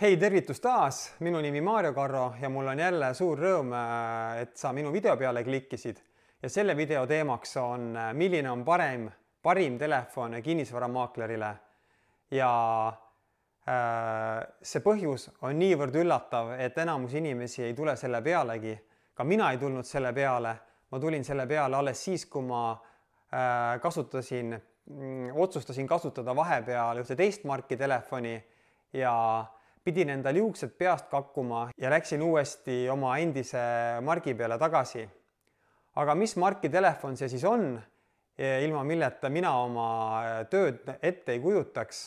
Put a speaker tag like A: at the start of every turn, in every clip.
A: hei, tervitus taas, minu nimi Maarjo Karro ja mul on jälle suur rõõm, äh, et sa minu video peale klikkisid ja selle video teemaks on, äh, milline on parem, parim telefon kinnisvaramaaklerile. ja äh, see põhjus on niivõrd üllatav, et enamus inimesi ei tule selle pealegi. ka mina ei tulnud selle peale, ma tulin selle peale alles siis, kui ma äh, kasutasin, mm, otsustasin kasutada vahepeal ühte teist marki telefoni ja pidin endal juuksed peast kakkuma ja läksin uuesti oma endise margi peale tagasi. aga mis marki telefon see siis on, ilma milleta mina oma tööd ette ei kujutaks?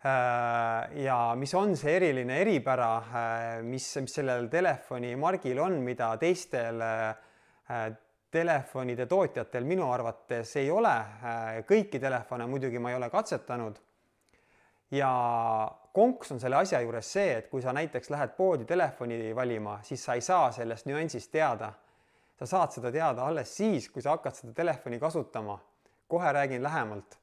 A: Äh, ja mis on see eriline eripära, äh, mis, mis sellel telefoni margil on, mida teistel äh, telefonide tootjatel minu arvates ei ole. kõiki telefone muidugi ma ei ole katsetanud. ja konks on selle asja juures see, et kui sa näiteks lähed poodi telefoni valima, siis sa ei saa sellest nüansist teada. sa saad seda teada alles siis, kui sa hakkad seda telefoni kasutama. kohe räägin lähemalt.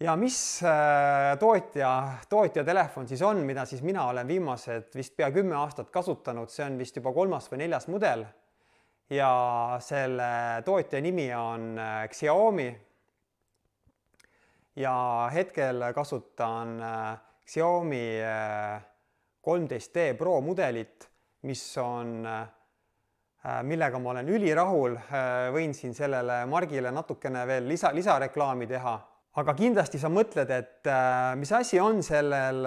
A: ja mis äh, tootja, tootja telefon siis on, mida siis mina olen viimased vist pea kümme aastat kasutanud, see on vist juba kolmas või neljas mudel. ja selle tootja nimi on äh, Xiaomi ja hetkel kasutan äh, Xiaomi äh, kolmteist D Pro mudelit, mis on, äh, äh, millega ma olen ülirahul, võin siin sellele margile natukene veel lisa, lisareklaami teha, aga kindlasti sa mõtled, et mis asi on sellel,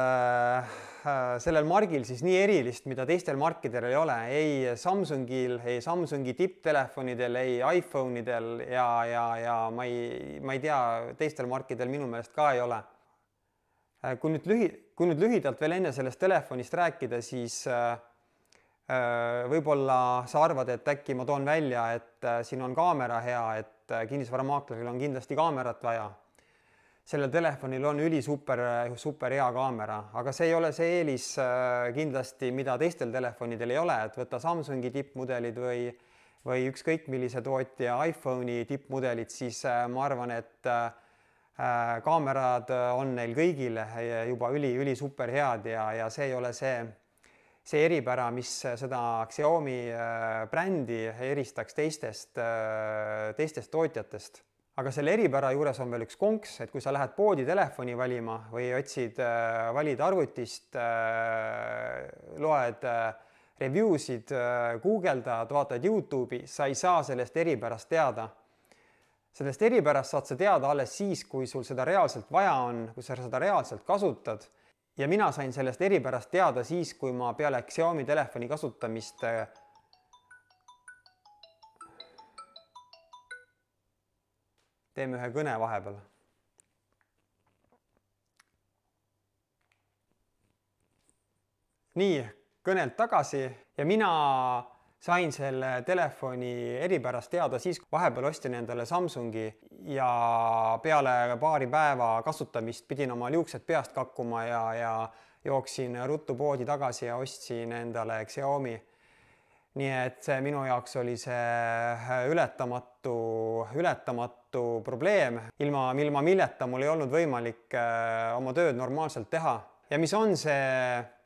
A: sellel margil siis nii erilist, mida teistel markidel ei ole, ei Samsungil, ei Samsungi tipptelefonidel, ei iPhone'idel ja, ja, ja ma ei, ma ei tea, teistel markidel minu meelest ka ei ole Äh, kui nüüd lühi, kui nüüd lühidalt veel enne sellest telefonist rääkida, siis äh, äh, võib-olla sa arvad, et äkki ma toon välja, et siin on kaamera hea, et kinnisvaramaakleril on kindlasti kaamerat vaja. sellel telefonil on ülisuper, super hea kaamera, aga see ei ole see eelis kindlasti, mida teistel telefonidel ei ole, et võta Samsungi tippmudelid või, või ükskõik millise tootja iPhone'i tippmudelid, siis ma arvan, et äh, Äh, kaamerad äh, on neil kõigil äh, juba üli-üli super head ja, ja see ei ole see, see eripära, mis seda Xiaomi brändi eristaks teistest, teistest tootjatest. aga selle eripära juures on veel üks konks, et kui sa lähed poodi telefoni valima või otsid, valid arvutist, loed review sid, guugeldad, vaatad Youtube'i, sa ei saa sellest eripärast teada sellest eripärast saad sa teada alles siis, kui sul seda reaalselt vaja on, kui sa seda reaalselt kasutad. ja mina sain sellest eripärast teada siis, kui ma peale Xiaomi telefoni kasutamist äh, teeme ühe kõne vahepeal. nii kõnelt tagasi ja mina sain selle telefoni eripärast teada siis, kui vahepeal ostsin endale Samsungi ja peale paari päeva kasutamist pidin oma liuksed peast kakkuma ja, ja jooksin ruttu poodi tagasi ja ostsin endale Xiaomi. nii et see minu jaoks oli see äh, ületamatu, ületamatu probleem, ilma, ilma milleta mul ei olnud võimalik äh, oma tööd normaalselt teha ja mis on see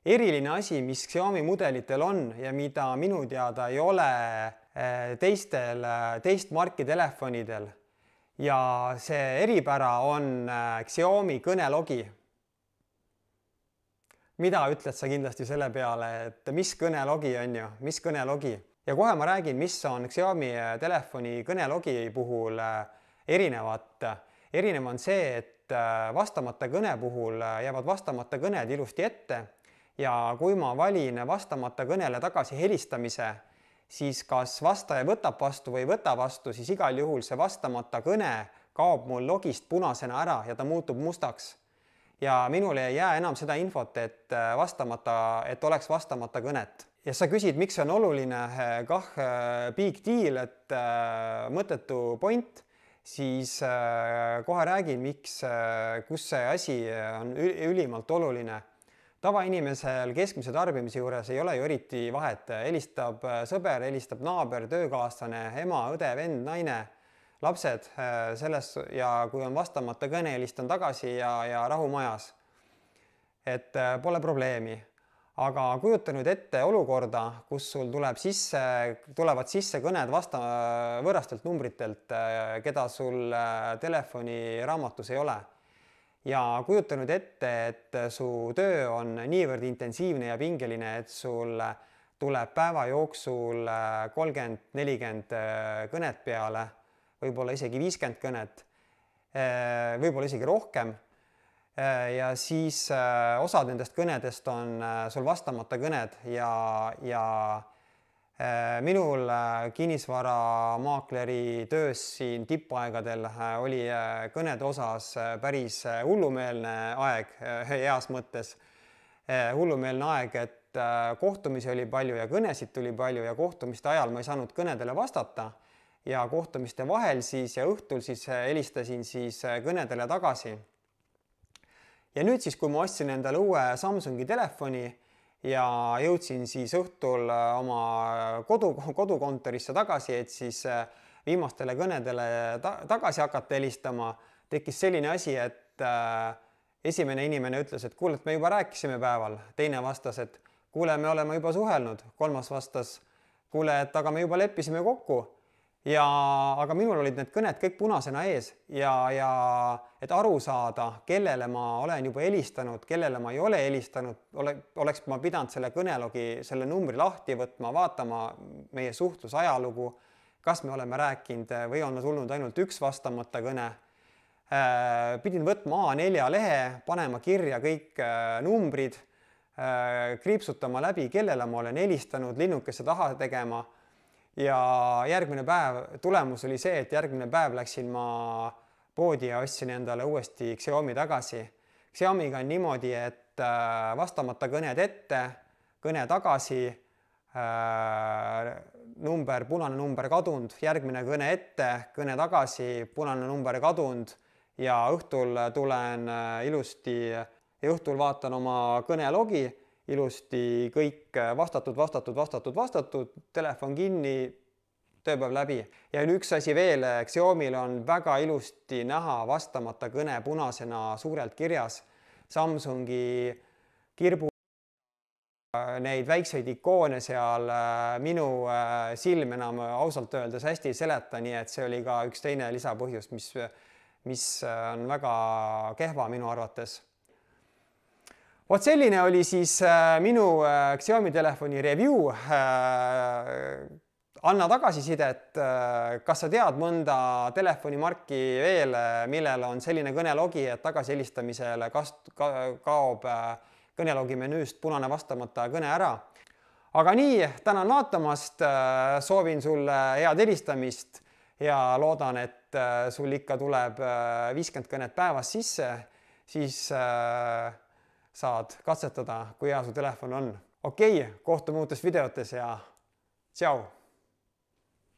A: eriline asi, mis Xiaomi mudelitel on ja mida minu teada ei ole eh, teistel, eh, teist marki telefonidel. ja see eripära on eh, Xiaomi kõnelogi. mida ütled sa kindlasti selle peale, et mis kõnelogi on ju, mis kõnelogi ja kohe ma räägin, mis on Xiaomi telefoni kõnelogi puhul erinevat. erinev on see, et vastamata kõne puhul jäävad vastamata kõned ilusti ette ja kui ma valin vastamata kõnele tagasi helistamise, siis kas vastaja võtab vastu või ei võta vastu, siis igal juhul see vastamata kõne kaob mul logist punasena ära ja ta muutub mustaks. ja minul ei jää enam seda infot, et äh, vastamata, et oleks vastamata kõnet ja sa küsid, miks see on oluline, äh, kah äh, big deal, et mõttetu point, siis kohe räägin, miks, kus see asi on ülimalt oluline tavainimesel keskmise tarbimise juures ei ole ju eriti vahet, helistab äh, sõber, helistab naaber, töökaaslane, ema, õde, vend, naine, lapsed äh, selles ja kui on vastamata kõne, helistan tagasi ja, ja rahu majas. et äh, pole probleemi. aga kujuta nüüd ette olukorda, kus sul tuleb sisse, tulevad sisse kõned vasta, võõrastelt numbritelt, keda sul telefoniraamatus ei ole ja kujutanud ette, et su töö on niivõrd intensiivne ja pingeline, et sul tuleb päeva jooksul kolmkümmend, nelikümmend äh, kõnet peale, võib-olla isegi viiskümmend kõnet, äh, võib-olla isegi rohkem. Äh, ja siis osad nendest kõnedest on sul vastamata kõned ja, ja Äh, minul äh, kinnisvaramaakleri töös siin tippaegadel äh, oli kõnede osas päris hullumeelne aeg heas mõttes. hullumeelne aeg, et kohtumisi oli palju ja kõnesid tuli palju ja kohtumiste ajal ma ei saanud kõnedele vastata ja kohtumiste vahel siis ja õhtul siis helistasin siis kõnedele tagasi. ja nüüd siis, kui ma ostsin endale uue Samsungi telefoni ja jõudsin siis õhtul äh, oma kodu, kodukontorisse tagasi, et siis äh, viimastele kõnedele ta tagasi hakata helistama. tekkis selline asi, et äh, esimene inimene ütles, et kuule, et me juba rääkisime päeval, teine vastas, et kuule, me oleme juba suhelnud, kolmas vastas, kuule, et aga me juba leppisime kokku ja aga minul olid need kõned kõik punasena ees ja, ja et aru saada, kellele ma olen juba helistanud, kellele ma ei ole helistanud, ole, oleks ma pidanud selle kõnelogi, selle numbri lahti võtma, vaatama meie suhtlusajalugu, kas me oleme rääkinud või on tulnud ainult üks vastamata kõne äh, pidin võtma A4 lehe, panema kirja kõik äh, numbrid, äh, kriipsutama läbi, kellele ma olen helistanud, linnukese taha tegema ja järgmine päev, tulemus oli see, et järgmine päev läksin ma poodi ja ostsin endale uuesti Xiaomi tagasi. Xiaomiga on niimoodi, et äh, vastamata kõned ette, kõne tagasi äh,, number, punane number kadunud, järgmine kõne ette, kõne tagasi, punane number kadunud ja õhtul tulen äh, ilusti ja õhtul vaatan oma kõnelogi ilusti kõik äh, vastatud, vastatud, vastatud, vastatud, telefon kinni, tööpäev läbi. ja üks asi veel, äh, Xiaomi'l on väga ilusti näha vastamata kõne punasena suurelt kirjas. Samsungi kirbu äh, neid väikseid ikoone seal minu silm enam ausalt öeldes hästi ei seleta, nii et see oli ka üks teine lisapõhjus, mis, mis on väga kehva minu arvates vot selline oli siis äh, minu äh, Xiaomi telefoni review. Äh, anna tagasisidet, kas sa tead mõnda telefonimarki veel, millel on selline kõnelogi, et tagasihelistamisele kast-, ka, kaob kõnelogi menüüst punane vastamata kõne ära. aga nii, tänan vaatamast, soovin sulle head helistamist ja loodan, et sul ikka tuleb viiskümmend kõnet päevas sisse, siis äh, saad katsetada, kui hea su telefon on. okei okay,, kohtume uutes videotes ja tšau